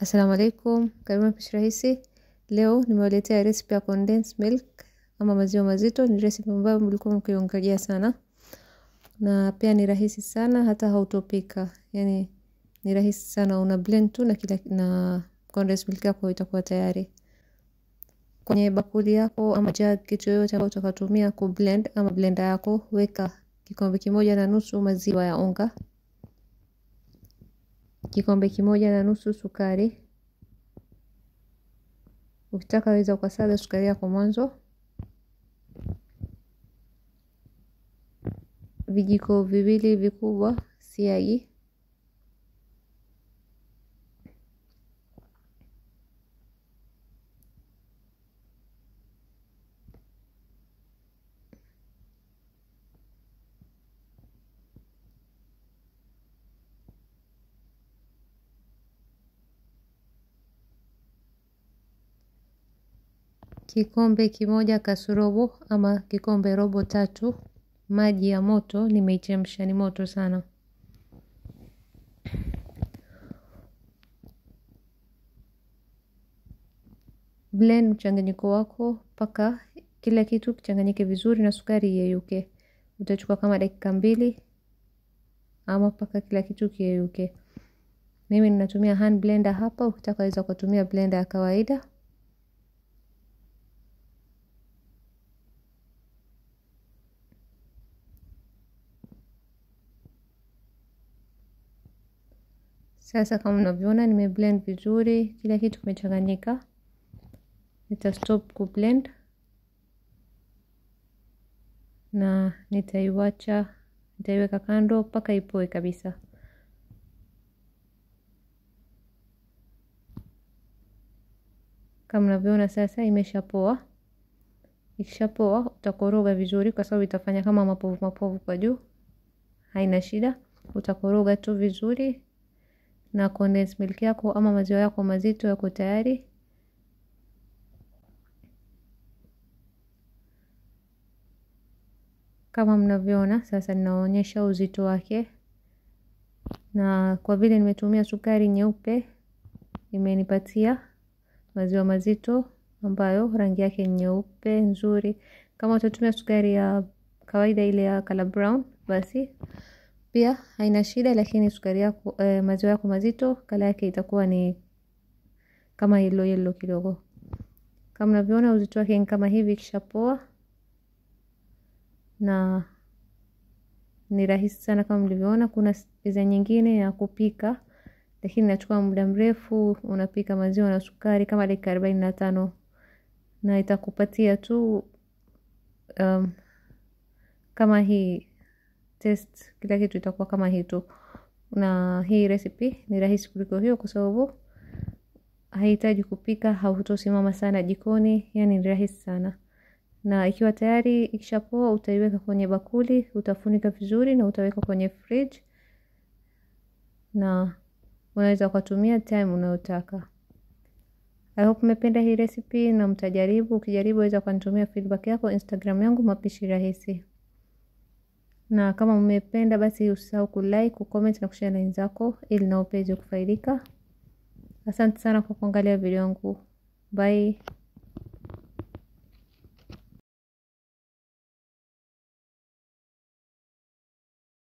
Assalamu alaikum, karibu mapishi rahisi. Leo nimewaletea recipe ya condensed milk ama maziwa mazito. Ni recipe ambayo mlikuwa mkiongojea sana, na pia ni rahisi sana, hata hautopika. Yani ni rahisi sana, una blend tu na kila na condensed milk yako itakuwa tayari. Kwenye bakuli yako ama jug, kitu yoyote ambayo utakatumia ku blend ama blender yako, weka kikombe kimoja na nusu maziwa ya unga kikombe kimoja na nusu sukari. Ukitaka weza ukasaga sukari yako mwanzo. Vijiko viwili vikubwa siagi kikombe kimoja kasurobo ama kikombe robo tatu maji ya moto nimeichemsha ni moto sana blend mchanganyiko wako mpaka kila kitu kichanganyike vizuri na sukari iyeyuke utachukua kama dakika mbili ama mpaka kila kitu kiyeyuke mimi ninatumia hand blender hapa ukitaka waweza ukatumia blender ya kawaida Sasa kama mnavyoona nime blend vizuri, kila kitu kimechanganyika. Nita stop ku blend na nitaiwacha, nitaiweka kando mpaka ipoe kabisa. Kama mnavyoona sasa imeshapoa. Ikishapoa utakoroga vizuri, kwa sababu itafanya kama mapovu mapovu kwa juu. Haina shida, utakoroga tu vizuri na condensed milk yako ama maziwa yako mazito yako tayari kama mnavyoona sasa ninaonyesha uzito wake na kwa vile nimetumia sukari nyeupe imenipatia maziwa mazito ambayo rangi yake nyeupe nzuri kama utatumia sukari ya kawaida ile ya color brown basi pia haina shida, lakini sukari yako eh, maziwa yako mazito kala yake itakuwa ni kama hilo hilo kidogo. Kama unavyoona uzito wake ni kama hivi, kishapoa na ni rahisi sana kama mlivyoona. Kuna iza nyingine ya kupika, lakini inachukua muda mrefu. Unapika maziwa na sukari kama dakika arobaini na tano na itakupatia tu um, kama hii test kila kitu itakuwa kama hii tu na hii recipe ni rahisi kuliko hiyo kwa sababu hahitaji kupika hautosimama sana jikoni yani ni rahisi sana na ikiwa tayari ikishapoa utaiweka kwenye bakuli utafunika vizuri na utaweka kwenye fridge na unaweza ukatumia time unayotaka I hope mmependa hii recipe na mtajaribu. Ukijaribu weza ukanitumia feedback yako Instagram yangu mapishi rahisi na kama umependa basi usisahau kulike, kucomment na kushare na wenzako ili nao pia kufaidika. Asante sana kwa kuangalia video yangu. Bye.